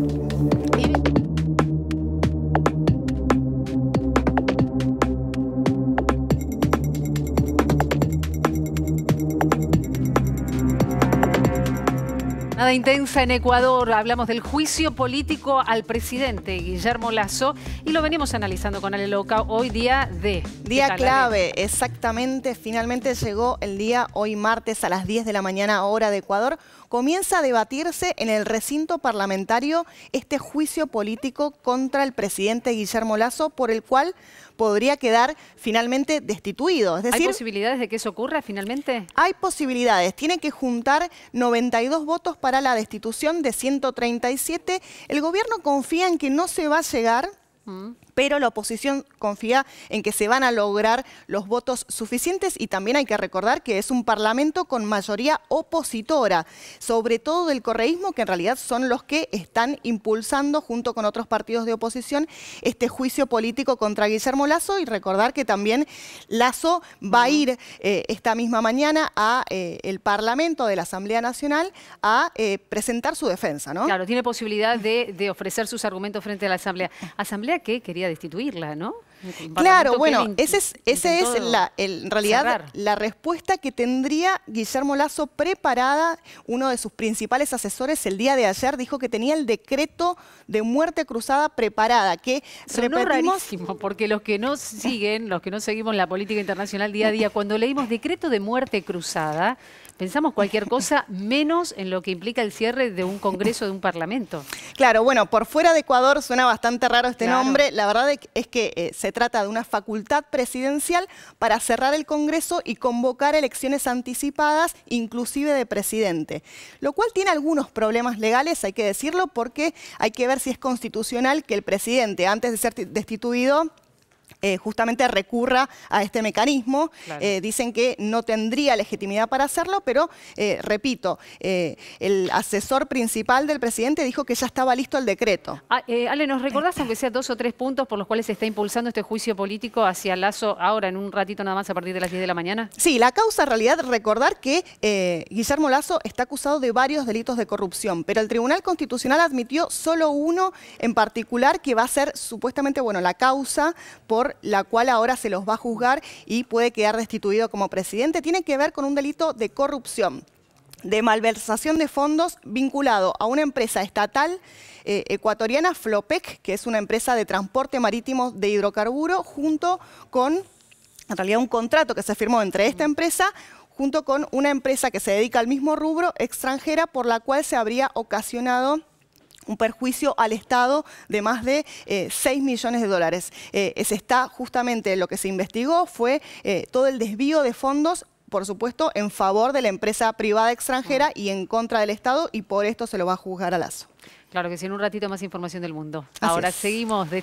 Thank you. Nada intensa en Ecuador. Hablamos del juicio político al presidente Guillermo Lazo y lo venimos analizando con Ale hoy día de... Día clave, exactamente. Finalmente llegó el día hoy martes a las 10 de la mañana hora de Ecuador. Comienza a debatirse en el recinto parlamentario este juicio político contra el presidente Guillermo Lazo por el cual podría quedar finalmente destituido. Es decir, ¿Hay posibilidades de que eso ocurra finalmente? Hay posibilidades. Tiene que juntar 92 votos para para la destitución de 137, el gobierno confía en que no se va a llegar pero la oposición confía en que se van a lograr los votos suficientes y también hay que recordar que es un parlamento con mayoría opositora, sobre todo del correísmo, que en realidad son los que están impulsando junto con otros partidos de oposición este juicio político contra Guillermo Lazo y recordar que también Lazo va a ir eh, esta misma mañana a eh, el Parlamento de la Asamblea Nacional a eh, presentar su defensa, ¿no? Claro, tiene posibilidad de, de ofrecer sus argumentos frente a la Asamblea. Asamblea que quería destituirla, ¿no? Claro, bueno, esa es, ese es la, en realidad la respuesta que tendría Guillermo Lazo preparada. Uno de sus principales asesores el día de ayer dijo que tenía el decreto de muerte cruzada preparada, que porque los que no siguen, los que no seguimos la política internacional día a día, cuando leímos decreto de muerte cruzada, pensamos cualquier cosa menos en lo que implica el cierre de un congreso, de un parlamento. Claro, bueno, por fuera de Ecuador suena bastante raro este nombre. La verdad es que eh, se trata de una facultad presidencial para cerrar el congreso y convocar elecciones anticipadas, inclusive de presidente. Lo cual tiene algunos problemas legales, hay que decirlo, porque hay que ver si es constitucional que el presidente, antes de ser destituido, eh, justamente recurra a este mecanismo. Eh, dicen que no tendría legitimidad para hacerlo, pero eh, repito, el asesor principal del presidente dijo que ya estaba listo el decreto. Ah, Ale, ¿nos recordás aunque sea dos o tres puntos por los cuales se está impulsando este juicio político hacia Lazo ahora en un ratito nada más a partir de las 10 de la mañana? Sí, la causa en realidad recordar que Guillermo Lazo está acusado de varios delitos de corrupción, pero el Tribunal Constitucional admitió solo uno en particular que va a ser supuestamente bueno la causa por la cual ahora se los va a juzgar y puede quedar destituido como presidente, tiene que ver con un delito de corrupción de malversación de fondos vinculado a una empresa estatal eh, ecuatoriana, Flopec, que es una empresa de transporte marítimo de hidrocarburo, junto con, en realidad, un contrato que se firmó entre esta empresa junto con una empresa que se dedica al mismo rubro extranjera por la cual se habría ocasionado un perjuicio al Estado de más de 6 eh, millones de dólares. Eh, ese está justamente lo que se investigó fue eh, todo el desvío de fondos por supuesto, en favor de la empresa privada extranjera mm. y en contra del Estado, y por esto se lo va a juzgar a Lazo. Claro que sí, en un ratito más información del mundo. Ahora seguimos.